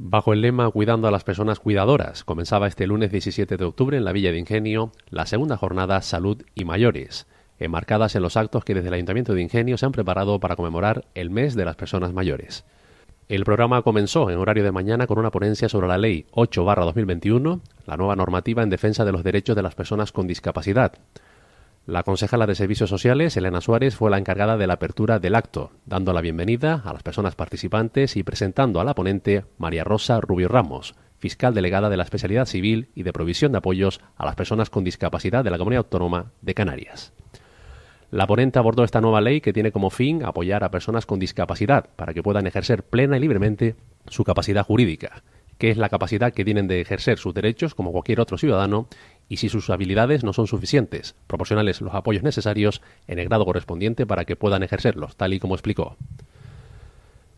Bajo el lema Cuidando a las personas cuidadoras, comenzaba este lunes 17 de octubre en la Villa de Ingenio la segunda jornada Salud y Mayores, enmarcadas en los actos que desde el Ayuntamiento de Ingenio se han preparado para conmemorar el mes de las personas mayores. El programa comenzó en horario de mañana con una ponencia sobre la Ley 8-2021, la nueva normativa en defensa de los derechos de las personas con discapacidad, la concejala de Servicios Sociales, Elena Suárez, fue la encargada de la apertura del acto, dando la bienvenida a las personas participantes y presentando a la ponente María Rosa Rubio Ramos, fiscal delegada de la especialidad civil y de provisión de apoyos a las personas con discapacidad de la Comunidad Autónoma de Canarias. La ponente abordó esta nueva ley que tiene como fin apoyar a personas con discapacidad para que puedan ejercer plena y libremente su capacidad jurídica, que es la capacidad que tienen de ejercer sus derechos como cualquier otro ciudadano y si sus habilidades no son suficientes, proporcionales los apoyos necesarios en el grado correspondiente para que puedan ejercerlos, tal y como explicó.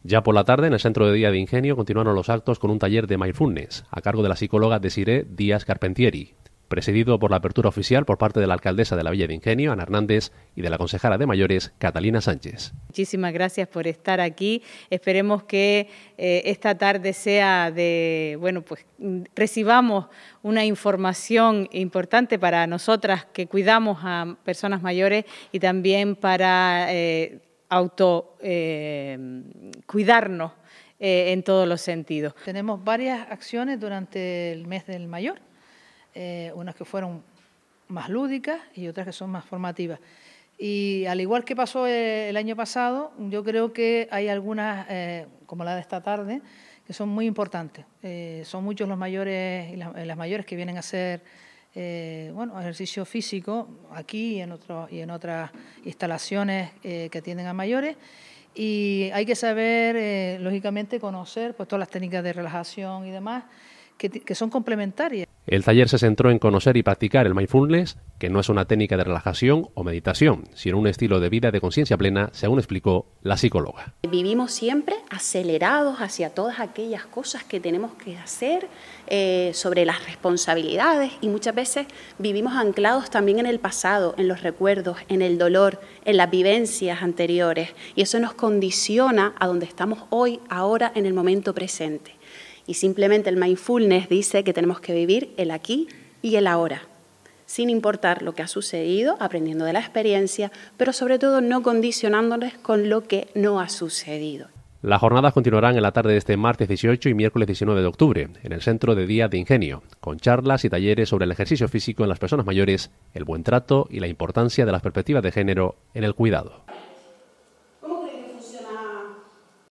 Ya por la tarde, en el Centro de Día de Ingenio, continuaron los actos con un taller de mindfulness, a cargo de la psicóloga Desiree Díaz Carpentieri, presidido por la apertura oficial por parte de la alcaldesa de la Villa de Ingenio, Ana Hernández, y de la concejala de mayores, Catalina Sánchez. Muchísimas gracias por estar aquí. Esperemos que eh, esta tarde sea de, bueno, pues recibamos una información importante para nosotras que cuidamos a personas mayores y también para autocuidarnos eh, auto eh, cuidarnos en todos los sentidos. Tenemos varias acciones durante el mes del mayor eh, unas que fueron más lúdicas y otras que son más formativas. Y al igual que pasó eh, el año pasado, yo creo que hay algunas, eh, como la de esta tarde, que son muy importantes. son muchos los mayores y las, mayores que vienen a hacer bueno, ejercicio físico aquí y en, y en otras instalaciones que atienden a mayores. Y hay que saber, lógicamente, conocer pues, todas las técnicas de relajación y demás que, son complementarias. El taller se centró en conocer y practicar el mindfulness, que no es una técnica de relajación o meditación, sino un estilo de vida de conciencia plena, según explicó la psicóloga. Vivimos siempre acelerados hacia todas aquellas cosas que tenemos que hacer eh, sobre las responsabilidades y muchas veces vivimos anclados también en el pasado, en los recuerdos, en el dolor, en las vivencias anteriores y eso nos condiciona a donde estamos hoy, ahora, en el momento presente. Y simplemente el mindfulness dice que tenemos que vivir el aquí y el ahora, sin importar lo que ha sucedido, aprendiendo de la experiencia, pero sobre todo no condicionándonos con lo que no ha sucedido. Las jornadas continuarán en la tarde de este martes 18 y miércoles 19 de octubre, en el Centro de Día de Ingenio, con charlas y talleres sobre el ejercicio físico en las personas mayores, el buen trato y la importancia de las perspectivas de género en el cuidado.